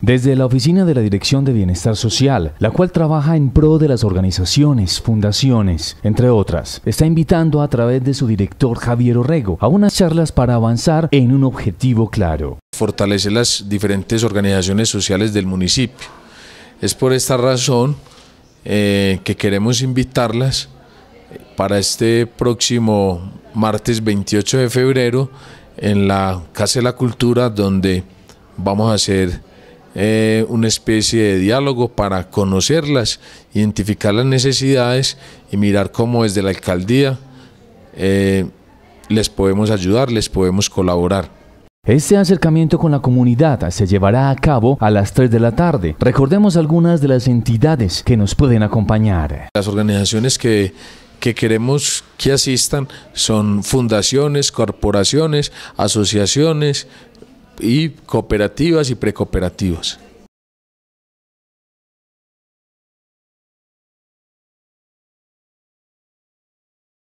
Desde la Oficina de la Dirección de Bienestar Social, la cual trabaja en pro de las organizaciones, fundaciones, entre otras, está invitando a través de su director Javier Orrego a unas charlas para avanzar en un objetivo claro. Fortalecer las diferentes organizaciones sociales del municipio. Es por esta razón eh, que queremos invitarlas para este próximo martes 28 de febrero en la Casa de la Cultura, donde vamos a hacer eh, una especie de diálogo para conocerlas, identificar las necesidades y mirar cómo desde la alcaldía eh, les podemos ayudar, les podemos colaborar. Este acercamiento con la comunidad se llevará a cabo a las 3 de la tarde. Recordemos algunas de las entidades que nos pueden acompañar. Las organizaciones que, que queremos que asistan son fundaciones, corporaciones, asociaciones, y cooperativas y precooperativas.